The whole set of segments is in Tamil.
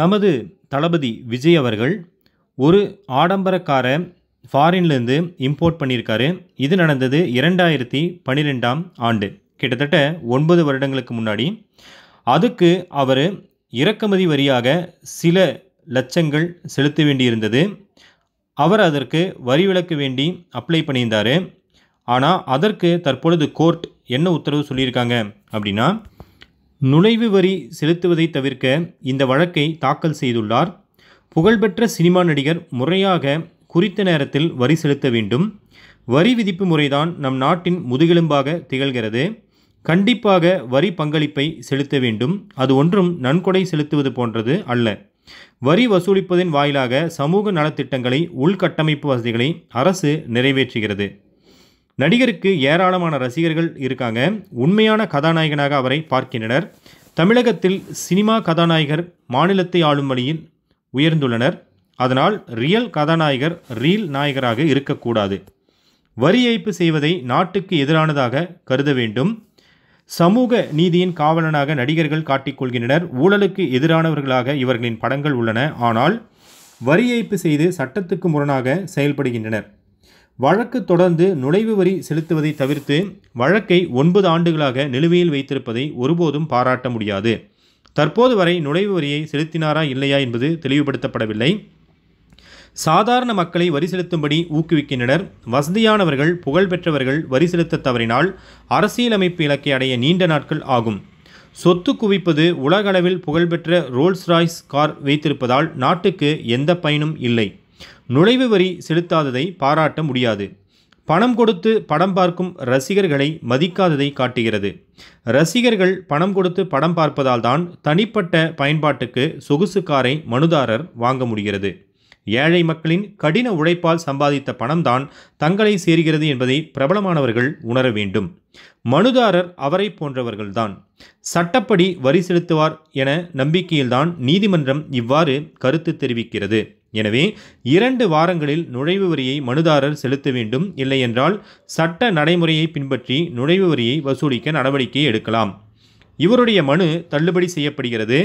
நமது தளபதி விஜய் அவர்கள் ஒரு ஆடம்பரக்கார ஃபாரின்லேருந்து இம்போர்ட் பண்ணியிருக்காரு இது நடந்தது இரண்டாயிரத்தி பன்னிரெண்டாம் ஆண்டு கிட்டத்தட்ட ஒன்பது வருடங்களுக்கு முன்னாடி அதுக்கு அவர் இறக்குமதி வரியாக சில லட்சங்கள் செலுத்த வேண்டியிருந்தது அவர் அதற்கு வரி விலக்கு வேண்டி அப்ளை பண்ணியிருந்தார் ஆனால் அதற்கு தற்பொழுது கோர்ட் என்ன உத்தரவு சொல்லியிருக்காங்க அப்படின்னா நுழைவு வரி செலுத்துவதை தவிர்க்க இந்த வழக்கை தாக்கல் செய்துள்ளார் புகழ்பெற்ற சினிமா நடிகர் முறையாக குறித்த நேரத்தில் வரி செலுத்த வேண்டும் வரி விதிப்பு முறைதான் நம் நாட்டின் முதுகெலும்பாக திகழ்கிறது கண்டிப்பாக வரி பங்களிப்பை செலுத்த வேண்டும் அது ஒன்றும் நன்கொடை செலுத்துவது போன்றது அல்ல வரி வசூலிப்பதன் வாயிலாக சமூக நலத்திட்டங்களை உள்கட்டமைப்பு வசதிகளை அரசு நிறைவேற்றுகிறது நடிகருக்கு ஏராளமான ரசிகர்கள் இருக்காங்க உண்மையான கதாநாயகனாக அவரை பார்க்கின்றனர் தமிழகத்தில் சினிமா கதாநாயகர் மாநிலத்தை ஆளும் வழியில் உயர்ந்துள்ளனர் அதனால் ரியல் கதாநாயகர் ரீல் நாயகராக இருக்கக்கூடாது வரி ஏய்ப்பு செய்வதை நாட்டுக்கு எதிரானதாக கருத வேண்டும் சமூக நீதியின் காவலனாக நடிகர்கள் காட்டிக்கொள்கின்றனர் ஊழலுக்கு எதிரானவர்களாக இவர்களின் படங்கள் உள்ளன ஆனால் வரி ஏய்ப்பு செய்து சட்டத்துக்கு முரணாக செயல்படுகின்றனர் வழக்கு தொடர்ந்து நுழைவு வரி செலுத்துவதை தவிர்த்து வழக்கை ஒன்பது ஆண்டுகளாக நிலுவையில் வைத்திருப்பதை ஒருபோதும் பாராட்ட முடியாது தற்போது வரை நுழைவு வரியை செலுத்தினாரா இல்லையா என்பது தெளிவுபடுத்தப்படவில்லை சாதாரண மக்களை வரி செலுத்தும்படி ஊக்குவிக்கின்றனர் வசதியானவர்கள் புகழ்பெற்றவர்கள் வரி செலுத்த தவறினால் அரசியலமைப்பு இலக்கை அடைய நீண்ட நாட்கள் ஆகும் சொத்து குவிப்பது உலகளவில் புகழ்பெற்ற ரோல்ஸ் ராய்ஸ் கார் வைத்திருப்பதால் நாட்டுக்கு எந்த பயனும் இல்லை நுழைவு வரி செலுத்தாததை பாராட்ட முடியாது பணம் கொடுத்து படம் பார்க்கும் ரசிகர்களை மதிக்காததை காட்டுகிறது ரசிகர்கள் பணம் கொடுத்து படம் பார்ப்பதால் தான் தனிப்பட்ட பயன்பாட்டுக்கு சொகுசு காரை மனுதாரர் வாங்க முடிகிறது ஏழை மக்களின் கடின உழைப்பால் சம்பாதித்த பணம்தான் தங்களை சேர்கிறது என்பதை பிரபலமானவர்கள் உணர வேண்டும் மனுதாரர் அவரை போன்றவர்கள்தான் சட்டப்படி வரி செலுத்துவார் என நம்பிக்கையில்தான் நீதிமன்றம் இவ்வாறு கருத்து தெரிவிக்கிறது எனவே இரண்டு வாரங்களில் நுழைவு வரியை மனுதாரர் செலுத்த வேண்டும் இல்லையென்றால் சட்ட நடைமுறையை பின்பற்றி நுழைவு வரியை வசூலிக்க நடவடிக்கை எடுக்கலாம் இவருடைய மனு தள்ளுபடி செய்யப்படுகிறது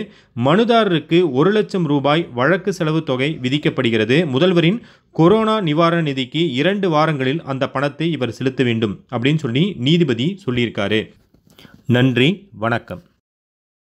மனுதாரருக்கு ஒரு லட்சம் ரூபாய் வழக்கு செலவு தொகை விதிக்கப்படுகிறது முதல்வரின் கொரோனா நிவாரண நிதிக்கு இரண்டு வாரங்களில் அந்த பணத்தை இவர் செலுத்த வேண்டும் அப்படின்னு சொல்லி நீதிபதி சொல்லியிருக்காரு நன்றி வணக்கம்